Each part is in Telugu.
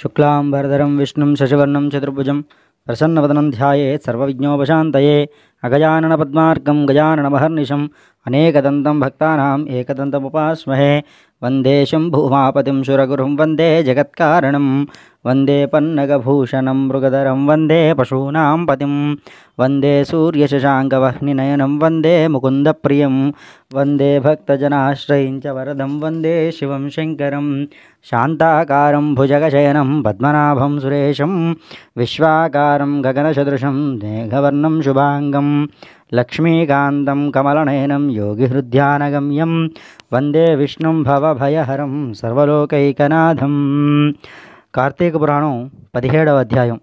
शुक्लाम्बरधरं विष्णुं शशवर्णं चतुर्भुजं प्रसन्नवदनं ध्यायेत् सर्वविज्ञोपशान्तये अगजाननपद्मार्कं गजाननमहर्निशम् अनेकदन्तं भक्तानाम् एकदन्तमुपास्महे वन्दे शम्भुमापतिं शुरगुरुं वंदे जगत्कारणं वन्दे पन्नगभूषणं मृगधरं वन्दे पशूनां पतिं वन्दे सूर्यशशाङ्कवह्निनयनं वन्दे मुकुन्दप्रियं वन्दे भक्तजनाश्रयं च वरदम वंदे शिव शंकर शान्ताकारं भुजगशयनं पद्मनाभं सुरेशं विश्वाकारं गगनसदृशं मेघवर्णं शुभांगं లక్ష్మీకాంతం కమలనయనం యోగిహృద్యానగమ్యం వందే విష్ణుం భవభయహరం సర్వలోకైకనాథం కార్తీక పురాణం పదిహేడవ అధ్యాయం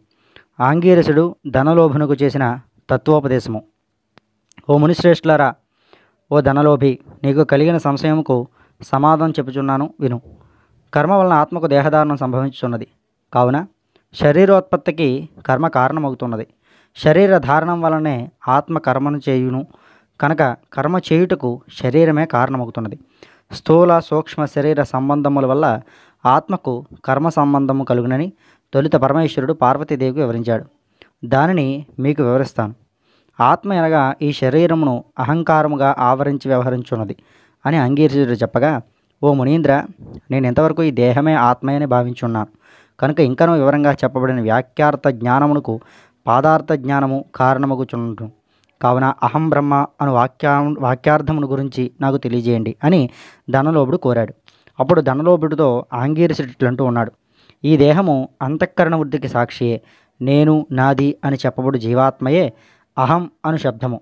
ఆంగీరసుడు ధనలోభునకు చేసిన తత్వోపదేశము ఓ మునిశ్రేష్ఠులారా ఓ ధనలోభి నీకు కలిగిన సంశయముకు సమాధానం చెప్పుచున్నాను విను కర్మ వలన ఆత్మకు దేహదారణం సంభవించుచున్నది కావున శరీరోత్పత్తికి కర్మ కారణమవుతున్నది శరీర ధారణం వలనే ఆత్మ కర్మను చేయును కనుక కర్మ చేయుటకు శరీరమే కారణమవుతున్నది స్థూల సూక్ష్మ శరీర సంబంధముల వల్ల ఆత్మకు కర్మ సంబంధము కలుగునని తొలిత పరమేశ్వరుడు పార్వతీదేవికి వివరించాడు దానిని మీకు వివరిస్తాను ఆత్మ అనగా ఈ శరీరమును అహంకారముగా ఆవరించి వ్యవహరించున్నది అని అంగీరసుడు చెప్పగా ఓ మునీంద్ర నేను ఇంతవరకు ఈ దేహమే ఆత్మయని భావించున్నాను కనుక ఇంకనూ వివరంగా చెప్పబడిన వ్యాఖ్యార్థ జ్ఞానమునకు పాదార్థ జ్ఞానము కారణమగుచుండు కావున అహం బ్రహ్మ అను వాక్యా వాక్యార్థమును గురించి నాకు తెలియజేయండి అని ధనలోభుడు కోరాడు అప్పుడు ధనలోభుడితో ఆంగీరిసిట్లంటూ ఉన్నాడు ఈ దేహము అంతఃకరణ వృద్ధికి సాక్షియే నేను నాది అని చెప్పబడు జీవాత్మయే అహం అను శబ్దము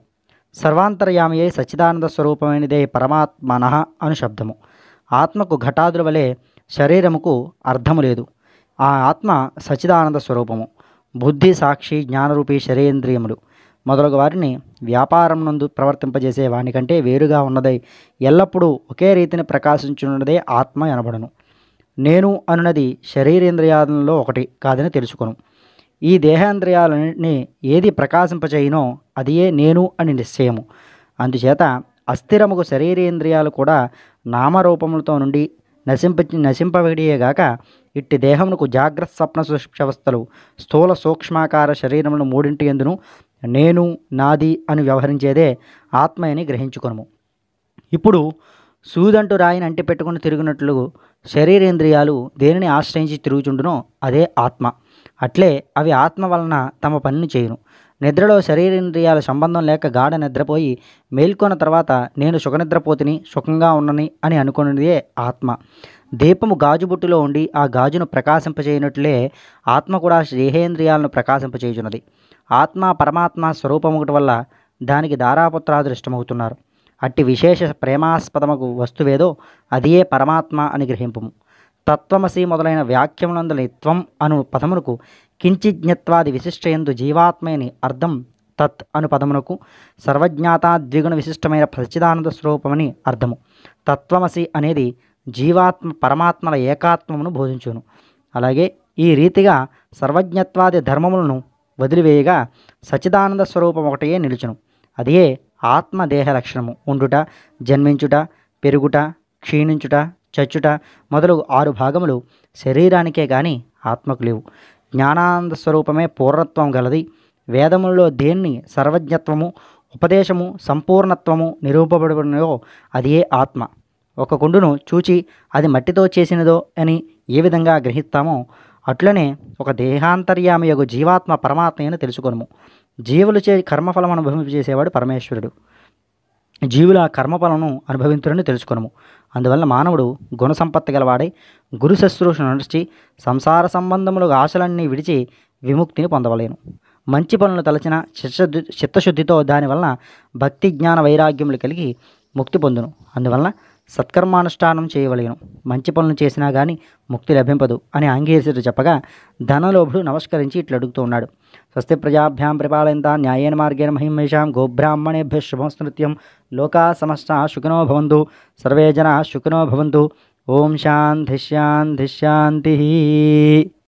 సర్వాంతర్యామియే సచ్చిదానంద స్వరూపమైనదే పరమాత్మన అను శబ్దము ఆత్మకు ఘటాదుల వలె శరీరముకు అర్థము లేదు ఆ ఆత్మ సచిదానంద స్వరూపము బుద్ధి సాక్షి జ్ఞానరూపి శరేంద్రియములు మొదలగు వారిని వ్యాపారం నందు ప్రవర్తింపజేసే వానికంటే వేరుగా ఉన్నదై ఎల్లప్పుడూ ఒకే రీతిని ప్రకాశించున్నదే ఆత్మ అనబడను నేను అనున్నది శరీరేంద్రియాలలో ఒకటి కాదని తెలుసుకొను ఈ దేహేంద్రియాలన్నింటినీ ఏది ప్రకాశింపచేయనో అదియే నేను అని నిశ్చయము అందుచేత అస్థిరముకు శరీరేంద్రియాలు కూడా నామరూపములతో నుండి నశింప నశింపబడియేగాక ఇట్టి దేహమునకు జాగ్రత్త స్వప్న వ్యవస్థలు స్థూల సూక్ష్మాకార శరీరములు మూడింటి ఎందును నేను నాది అని వ్యవహరించేదే ఆత్మయని గ్రహించుకొనము ఇప్పుడు సూదంటు రాయిని అంటి పెట్టుకుని తిరిగినట్లు శరీరేంద్రియాలు దేనిని ఆశ్రయించి తిరుగుచుండునో అదే ఆత్మ అట్లే అవి ఆత్మ వలన తమ పనిని చేయను నిద్రలో శరీరేంద్రియాల సంబంధం లేక గాఢ నిద్రపోయి మేల్కొన్న తర్వాత నేను సుఖనిద్రపోతిని సుఖంగా ఉన్నని అని అనుకున్నదే ఆత్మ దీపము గాజుబుట్టులో ఉండి ఆ గాజును ప్రకాశింపచేయనట్లే ఆత్మ కూడా దేహేంద్రియాలను ప్రకాశింపచేయుచున్నది ఆత్మ పరమాత్మ స్వరూపముటి వల్ల దానికి దారాపుత్రాదృష్టమవుతున్నారు అట్టి విశేష ప్రేమాస్పదముకు వస్తువేదో అదియే పరమాత్మ అని గ్రహింపము తత్వమసి మొదలైన వ్యాఖ్యమునందుని త్వం అను పదమునకు కించిజ్ఞత్వాది విశిష్టయందు జీవాత్మని అర్థం తత్ అను పదమునకు సర్వజ్ఞాత ద్విగుణ విశిష్టమైన ప్రచిదానంద స్వరూపమని అర్థము తత్వమసి అనేది జీవాత్మ పరమాత్మల ఏకాత్మమును బోధించును అలాగే ఈ రీతిగా సర్వజ్ఞత్వాది ధర్మములను వదిలివేయగా సచిదానంద స్వరూపం ఒకటే నిలుచును అదే ఆత్మదేహ లక్షణము ఉండుట జన్మించుట పెరుగుట క్షీణించుట చచ్చుట మొదలు ఆరు భాగములు శరీరానికే కానీ ఆత్మకు లేవు జ్ఞానానంద స్వరూపమే పూర్ణత్వం గలది వేదములలో దేన్ని సర్వజ్ఞత్వము ఉపదేశము సంపూర్ణత్వము నిరూపబడినయో అదే ఆత్మ ఒక కుండును చూచి అది మట్టితో చేసినదో అని ఏ విధంగా గ్రహిస్తామో అట్లనే ఒక దేహాంతర్యామి యొక్క జీవాత్మ పరమాత్మ అని తెలుసుకొనము జీవులు చే కర్మఫలం అనుభవించేసేవాడు పరమేశ్వరుడు జీవుల కర్మఫలను అనుభవించుడని తెలుసుకొనము అందువల్ల మానవుడు గుణ సంపత్తి గలవాడై గురు శుశ్రూషను నడిచి సంసార సంబంధములు ఆశలన్నీ విడిచి విముక్తిని పొందవలేను మంచి పనులు తలచిన చిత్తశుద్ధి చిత్తశుద్ధితో దానివల్ల భక్తి జ్ఞాన వైరాగ్యములు కలిగి ముక్తి పొందును అందువలన సత్కర్మానుష్ఠానం చేయవలేను మంచి పనులు చేసినా కానీ ముక్తి లభింపదు అని అంగీహరిసుడు చెప్పగా ధనలోభుడు నమస్కరించి ఇట్లా అడుగుతూ ఉన్నాడు స్వస్తి ప్రజాభ్యాం పరిపాలయంత న్యాయన మార్గేణ మహిమేషాం గోబ్రాహ్మణేభ్య శుభంస్మృత్యం లోకా సమస్త శుకనో భవంతు సర్వే జన శుకనో భవంతు ఓం శాంతి శాంతి శాంతి